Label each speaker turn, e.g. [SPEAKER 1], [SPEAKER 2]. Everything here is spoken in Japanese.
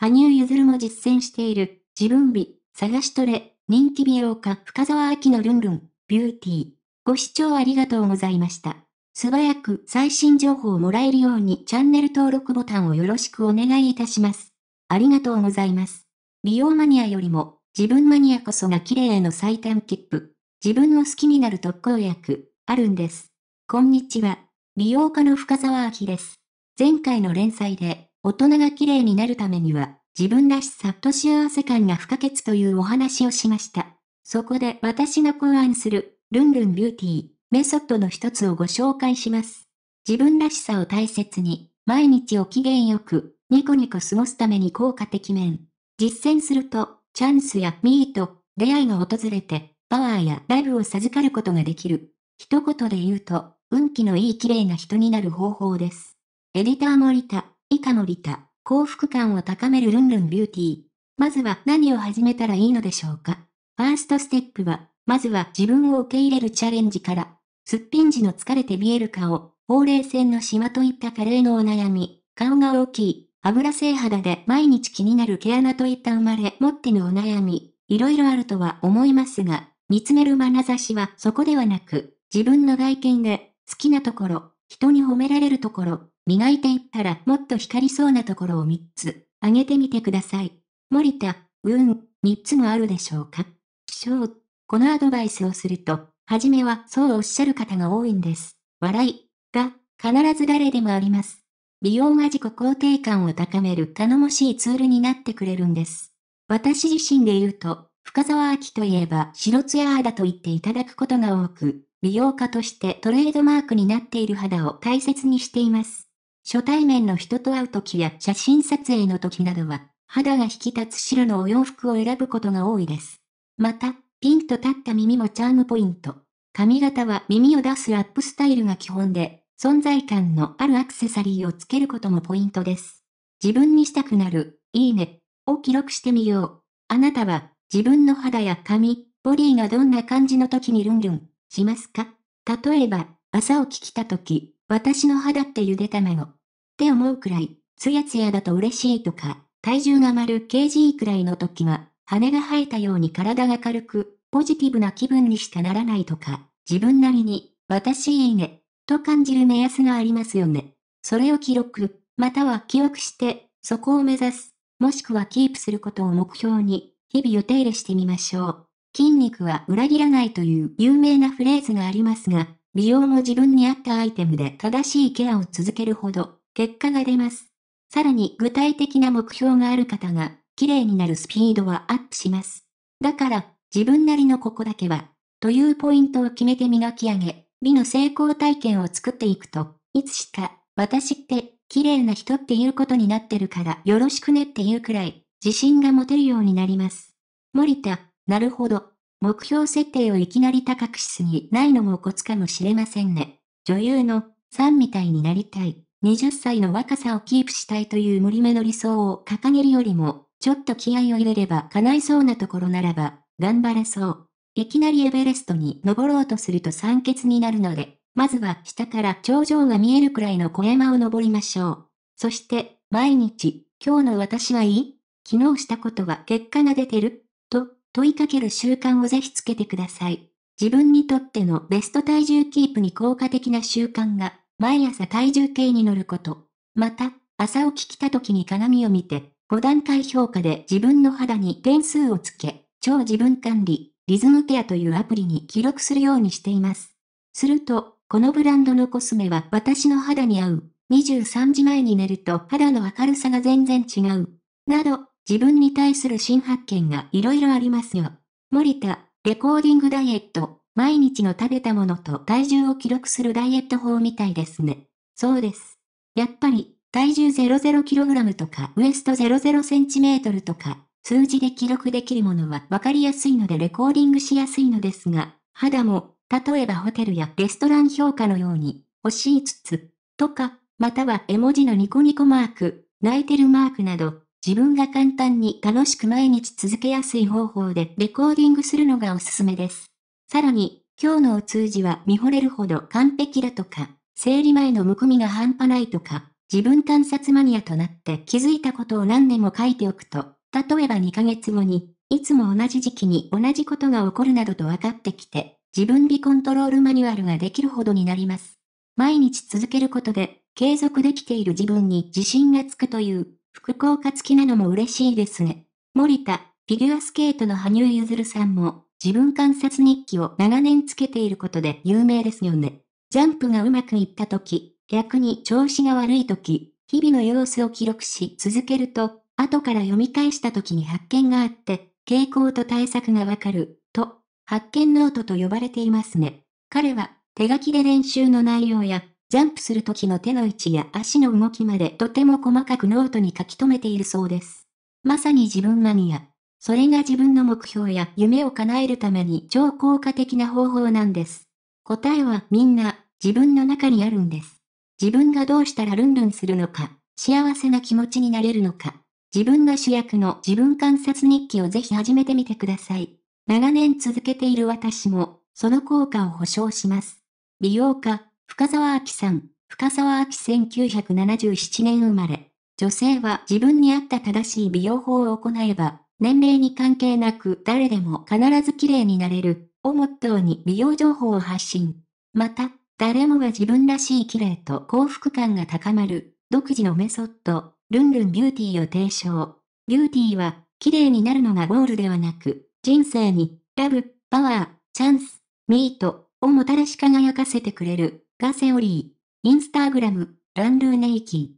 [SPEAKER 1] 羽生結弦も実践している、自分美、探しトレ、人気美容家、深沢明のルンルン、ビューティー。ご視聴ありがとうございました。素早く最新情報をもらえるようにチャンネル登録ボタンをよろしくお願いいたします。ありがとうございます。美容マニアよりも、自分マニアこそが綺麗への最短切符。自分を好きになる特効薬、あるんです。こんにちは。美容家の深沢明です。前回の連載で、大人が綺麗になるためには、自分らしさと幸せ感が不可欠というお話をしました。そこで私が考案する、ルンルンビューティー、メソッドの一つをご紹介します。自分らしさを大切に、毎日を機嫌よく、ニコニコ過ごすために効果的面。実践すると、チャンスやミート、出会いが訪れて、パワーやライブを授かることができる。一言で言うと、運気のいい綺麗な人になる方法です。エディター森田。以下のリタ、幸福感を高めるルンルンビューティー。まずは何を始めたらいいのでしょうかファーストステップは、まずは自分を受け入れるチャレンジから、すっぴん時の疲れて見える顔、ほうれい線のシワといった加齢のお悩み、顔が大きい、油性肌で毎日気になる毛穴といった生まれ持ってのお悩み、いろいろあるとは思いますが、見つめる眼差しはそこではなく、自分の外見で、好きなところ、人に褒められるところ、磨いていったらもっと光りそうなところを3つ、挙げてみてください。森田、うん、3つもあるでしょうか気象。このアドバイスをすると、はじめはそうおっしゃる方が多いんです。笑いが必ず誰でもあります。美容が自己肯定感を高める頼もしいツールになってくれるんです。私自身で言うと、深沢秋といえば白ツヤ肌と言っていただくことが多く、美容家としてトレードマークになっている肌を大切にしています。初対面の人と会う時や写真撮影の時などは、肌が引き立つ白のお洋服を選ぶことが多いです。また、ピンと立った耳もチャームポイント。髪型は耳を出すアップスタイルが基本で、存在感のあるアクセサリーをつけることもポイントです。自分にしたくなる、いいね、を記録してみよう。あなたは、自分の肌や髪、ボディがどんな感じの時にルンルン、しますか例えば、朝起きた時、私の肌ってゆで卵。って思うくらい、ツヤツヤだと嬉しいとか、体重が丸 kg くらいの時は、羽が生えたように体が軽く、ポジティブな気分にしかならないとか、自分なりに、私いいね、と感じる目安がありますよね。それを記録、または記憶して、そこを目指す、もしくはキープすることを目標に、日々予定入れしてみましょう。筋肉は裏切らないという有名なフレーズがありますが、美容も自分に合ったアイテムで正しいケアを続けるほど結果が出ます。さらに具体的な目標がある方が、綺麗になるスピードはアップします。だから、自分なりのここだけは、というポイントを決めて磨き上げ、美の成功体験を作っていくと、いつしか、私って、綺麗な人っていうことになってるから、よろしくねっていうくらい、自信が持てるようになります。森田、なるほど。目標設定をいきなり高くしすぎないのもコツかもしれませんね。女優の、さんみたいになりたい。20歳の若さをキープしたいという森目の理想を掲げるよりも、ちょっと気合を入れれば叶いそうなところならば、頑張れそう。いきなりエベレストに登ろうとすると酸欠になるので、まずは下から頂上が見えるくらいの小山を登りましょう。そして、毎日、今日の私はいい昨日したことは結果が出てると、問いかける習慣をぜひつけてください。自分にとってのベスト体重キープに効果的な習慣が毎朝体重計に乗ること。また、朝起きた時に鏡を見て、5段階評価で自分の肌に点数をつけ、超自分管理、リズムケアというアプリに記録するようにしています。すると、このブランドのコスメは私の肌に合う。23時前に寝ると肌の明るさが全然違う。など、自分に対する新発見が色々ありますよ。森田、レコーディングダイエット。毎日の食べたものと体重を記録するダイエット法みたいですね。そうです。やっぱり、体重 00kg とか、ウエスト 00cm とか、数字で記録できるものは分かりやすいのでレコーディングしやすいのですが、肌も、例えばホテルやレストラン評価のように、星5つ、とか、または絵文字のニコニコマーク、泣いてるマークなど、自分が簡単に楽しく毎日続けやすい方法でレコーディングするのがおすすめです。さらに、今日のお通じは見惚れるほど完璧だとか、生理前のむくみが半端ないとか、自分観察マニアとなって気づいたことを何年も書いておくと、例えば2ヶ月後に、いつも同じ時期に同じことが起こるなどと分かってきて、自分美コントロールマニュアルができるほどになります。毎日続けることで、継続できている自分に自信がつくという、副効果付きなのも嬉しいですね。森田、フィギュアスケートの羽生結弦さんも、自分観察日記を長年つけていることで有名ですよね。ジャンプがうまくいった時、逆に調子が悪い時、日々の様子を記録し続けると、後から読み返した時に発見があって、傾向と対策がわかる、と、発見ノートと呼ばれていますね。彼は、手書きで練習の内容や、ジャンプする時の手の位置や足の動きまでとても細かくノートに書き留めているそうです。まさに自分マニア。それが自分の目標や夢を叶えるために超効果的な方法なんです。答えはみんな自分の中にあるんです。自分がどうしたらルンルンするのか、幸せな気持ちになれるのか、自分が主役の自分観察日記をぜひ始めてみてください。長年続けている私も、その効果を保証します。美容家、深沢明さん、深沢明1977年生まれ。女性は自分に合った正しい美容法を行えば、年齢に関係なく誰でも必ず綺麗になれる、をモットーに美容情報を発信。また、誰もが自分らしい綺麗と幸福感が高まる、独自のメソッド、ルンルンビューティーを提唱。ビューティーは、綺麗になるのがゴールではなく、人生に、ラブ、パワー、チャンス、ミート、をもたらし輝かせてくれる、がセオリー。インスタグラム、ランルーネイキー。